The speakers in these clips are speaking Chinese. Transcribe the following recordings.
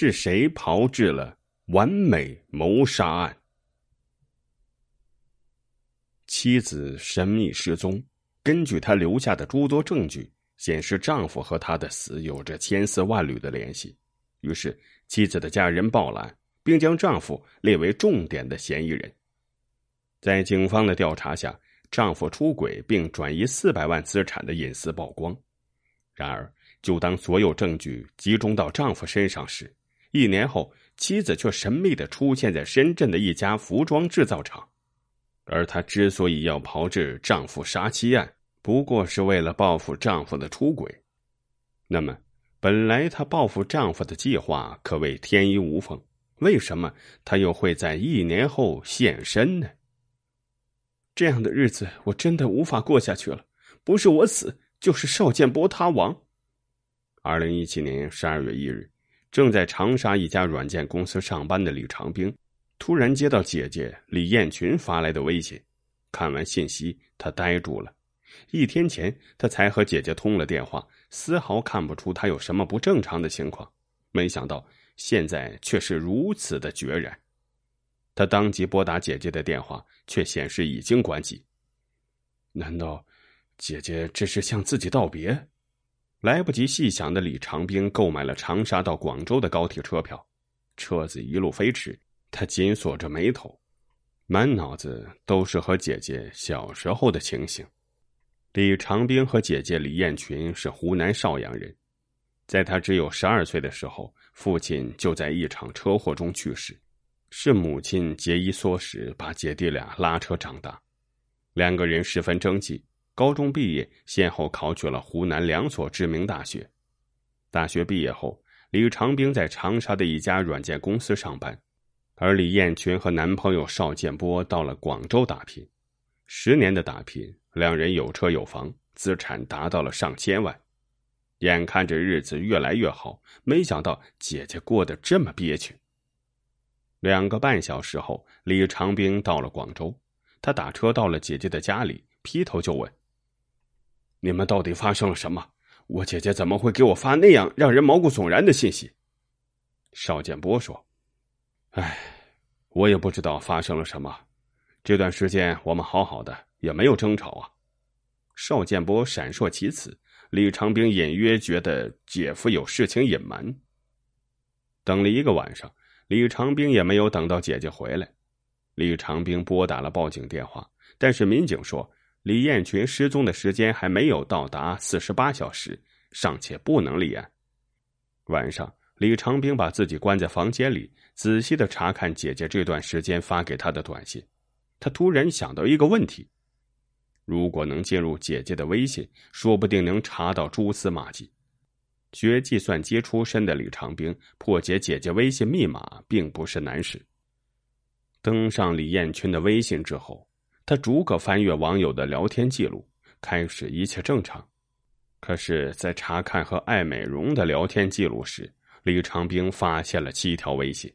是谁炮制了完美谋杀案？妻子神秘失踪，根据她留下的诸多证据显示，丈夫和她的死有着千丝万缕的联系。于是，妻子的家人报了案，并将丈夫列为重点的嫌疑人。在警方的调查下，丈夫出轨并转移四百万资产的隐私曝光。然而，就当所有证据集中到丈夫身上时，一年后，妻子却神秘的出现在深圳的一家服装制造厂，而她之所以要炮制丈夫杀妻案，不过是为了报复丈夫的出轨。那么，本来她报复丈夫的计划可谓天衣无缝，为什么她又会在一年后现身呢？这样的日子我真的无法过下去了，不是我死，就是邵建波他亡。二零一七年十二月一日。正在长沙一家软件公司上班的李长兵，突然接到姐姐李艳群发来的微信。看完信息，他呆住了。一天前，他才和姐姐通了电话，丝毫看不出她有什么不正常的情况。没想到现在却是如此的决然。他当即拨打姐姐的电话，却显示已经关机。难道，姐姐这是向自己道别？来不及细想的李长兵购买了长沙到广州的高铁车票，车子一路飞驰，他紧锁着眉头，满脑子都是和姐姐小时候的情形。李长兵和姐姐李艳群是湖南邵阳人，在他只有十二岁的时候，父亲就在一场车祸中去世，是母亲节衣缩食把姐弟俩拉扯长大，两个人十分争气。高中毕业，先后考取了湖南两所知名大学。大学毕业后，李长兵在长沙的一家软件公司上班，而李艳群和男朋友邵建波到了广州打拼。十年的打拼，两人有车有房，资产达到了上千万。眼看着日子越来越好，没想到姐姐过得这么憋屈。两个半小时后，李长兵到了广州，他打车到了姐姐的家里，劈头就问。你们到底发生了什么？我姐姐怎么会给我发那样让人毛骨悚然的信息？邵建波说：“哎，我也不知道发生了什么。这段时间我们好好的，也没有争吵啊。”邵建波闪烁其词。李长兵隐约觉得姐夫有事情隐瞒。等了一个晚上，李长兵也没有等到姐姐回来。李长兵拨打了报警电话，但是民警说。李艳群失踪的时间还没有到达四十八小时，尚且不能立案。晚上，李长兵把自己关在房间里，仔细的查看姐姐这段时间发给他的短信。他突然想到一个问题：如果能进入姐姐的微信，说不定能查到蛛丝马迹。学计算机出身的李长兵破解姐姐微信密码并不是难事。登上李艳群的微信之后。他逐个翻阅网友的聊天记录，开始一切正常。可是，在查看和艾美容的聊天记录时，李长兵发现了七条微信。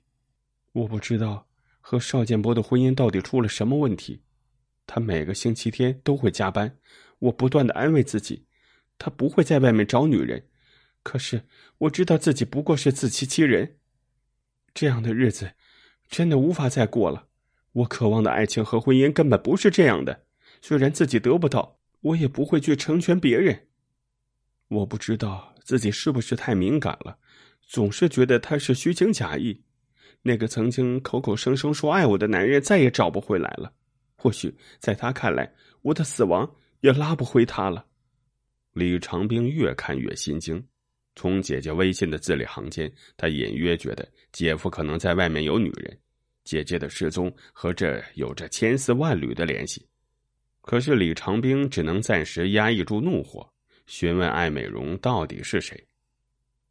我不知道和邵建波的婚姻到底出了什么问题。他每个星期天都会加班。我不断的安慰自己，他不会在外面找女人。可是，我知道自己不过是自欺欺人。这样的日子，真的无法再过了。我渴望的爱情和婚姻根本不是这样的，虽然自己得不到，我也不会去成全别人。我不知道自己是不是太敏感了，总是觉得他是虚情假意。那个曾经口口声声说爱我的男人再也找不回来了，或许在他看来，我的死亡也拉不回他了。李长兵越看越心惊，从姐姐微信的字里行间，他隐约觉得姐夫可能在外面有女人。姐姐的失踪和这有着千丝万缕的联系，可是李长兵只能暂时压抑住怒火，询问艾美容到底是谁。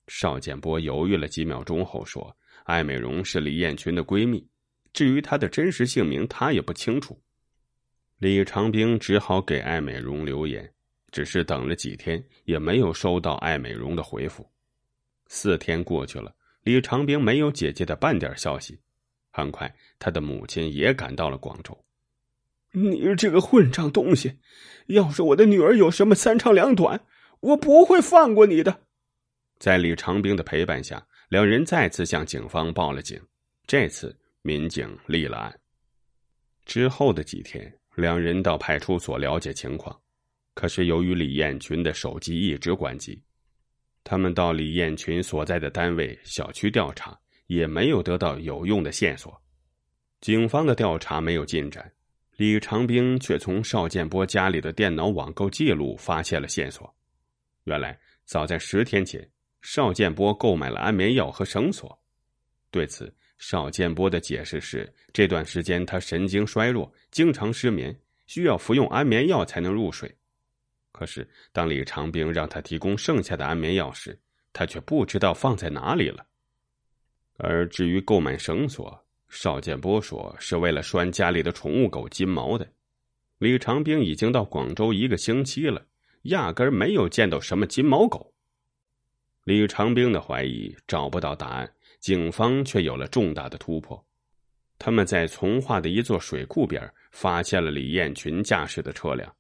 邵建波犹豫了几秒钟后说：“艾美容是李艳群的闺蜜，至于她的真实姓名，他也不清楚。”李长兵只好给艾美容留言，只是等了几天也没有收到艾美容的回复。四天过去了，李长兵没有姐姐的半点消息。很快，他的母亲也赶到了广州。你这个混账东西！要是我的女儿有什么三长两短，我不会放过你的。在李长兵的陪伴下，两人再次向警方报了警。这次民警立了案。之后的几天，两人到派出所了解情况。可是，由于李艳群的手机一直关机，他们到李艳群所在的单位小区调查。也没有得到有用的线索，警方的调查没有进展，李长兵却从邵建波家里的电脑网购记录发现了线索。原来，早在十天前，邵建波购买了安眠药和绳索。对此，邵建波的解释是：这段时间他神经衰弱，经常失眠，需要服用安眠药才能入睡。可是，当李长兵让他提供剩下的安眠药时，他却不知道放在哪里了。而至于购买绳索，邵建波说是为了拴家里的宠物狗金毛的。李长兵已经到广州一个星期了，压根没有见到什么金毛狗。李长兵的怀疑找不到答案，警方却有了重大的突破。他们在从化的一座水库边发现了李艳群驾驶的车辆，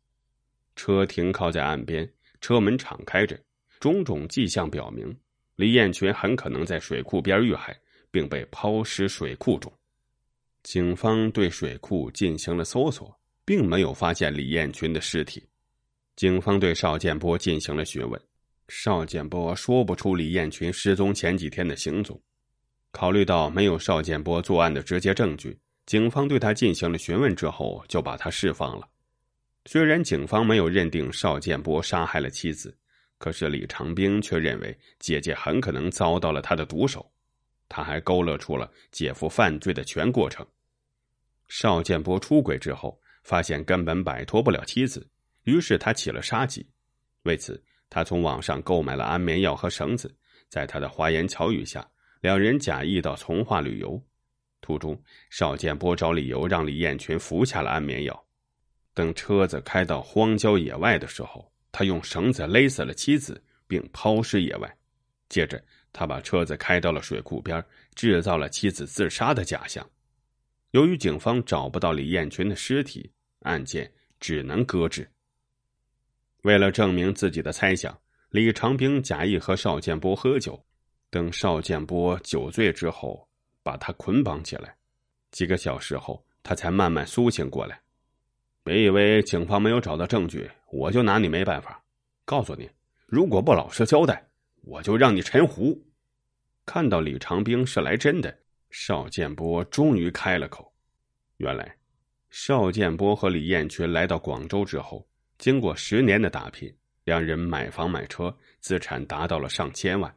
车停靠在岸边，车门敞开着，种种迹象表明，李艳群很可能在水库边遇害。并被抛尸水库中，警方对水库进行了搜索，并没有发现李艳群的尸体。警方对邵建波进行了询问，邵建波说不出李艳群失踪前几天的行踪。考虑到没有邵建波作案的直接证据，警方对他进行了询问之后，就把他释放了。虽然警方没有认定邵建波杀害了妻子，可是李长兵却认为姐姐很可能遭到了他的毒手。他还勾勒出了姐夫犯罪的全过程。邵建波出轨之后，发现根本摆脱不了妻子，于是他起了杀机。为此，他从网上购买了安眠药和绳子。在他的花言巧语下，两人假意到从化旅游。途中，邵建波找理由让李艳群服下了安眠药。等车子开到荒郊野外的时候，他用绳子勒死了妻子，并抛尸野外。接着，他把车子开到了水库边，制造了妻子自杀的假象。由于警方找不到李艳群的尸体，案件只能搁置。为了证明自己的猜想，李长兵假意和邵建波喝酒，等邵建波酒醉之后，把他捆绑起来。几个小时后，他才慢慢苏醒过来。别以为警方没有找到证据，我就拿你没办法。告诉你，如果不老实交代，我就让你沉湖！看到李长兵是来真的，邵建波终于开了口。原来，邵建波和李艳群来到广州之后，经过十年的打拼，两人买房买车，资产达到了上千万。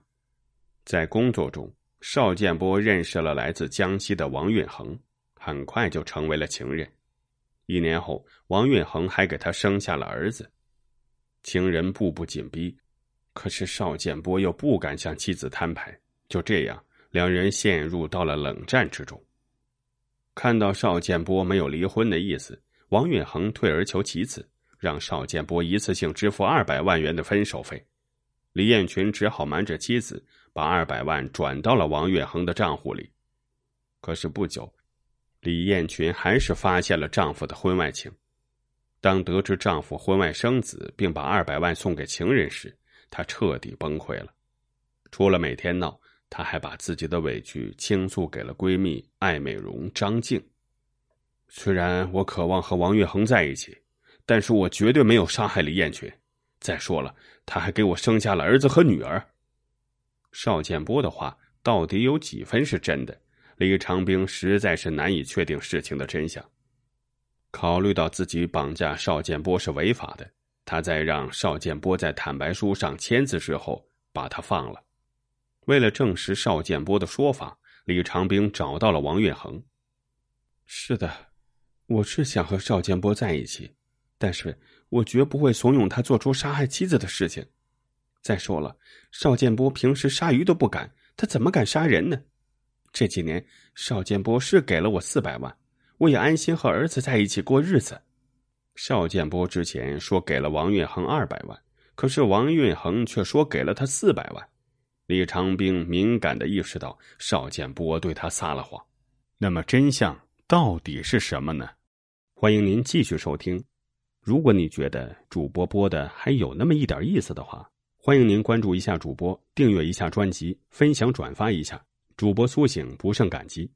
在工作中，邵建波认识了来自江西的王运恒，很快就成为了情人。一年后，王运恒还给他生下了儿子。情人步步紧逼。可是邵建波又不敢向妻子摊牌，就这样，两人陷入到了冷战之中。看到邵建波没有离婚的意思，王月恒退而求其次，让邵建波一次性支付二百万元的分手费。李艳群只好瞒着妻子，把二百万转到了王月恒的账户里。可是不久，李艳群还是发现了丈夫的婚外情。当得知丈夫婚外生子，并把二百万送给情人时，她彻底崩溃了，除了每天闹，她还把自己的委屈倾诉给了闺蜜艾美容、张静。虽然我渴望和王月恒在一起，但是我绝对没有杀害李艳群。再说了，他还给我生下了儿子和女儿。邵建波的话到底有几分是真的？李长兵实在是难以确定事情的真相。考虑到自己绑架邵建波是违法的。他在让邵建波在坦白书上签字之后，把他放了。为了证实邵建波的说法，李长兵找到了王月恒。是的，我是想和邵建波在一起，但是我绝不会怂恿他做出杀害妻子的事情。再说了，邵建波平时杀鱼都不敢，他怎么敢杀人呢？这几年，邵建波是给了我四百万，我也安心和儿子在一起过日子。邵建波之前说给了王运恒二百万，可是王运恒却说给了他四百万。李长兵敏感的意识到邵建波对他撒了谎，那么真相到底是什么呢？欢迎您继续收听。如果你觉得主播播的还有那么一点意思的话，欢迎您关注一下主播，订阅一下专辑，分享转发一下，主播苏醒不胜感激。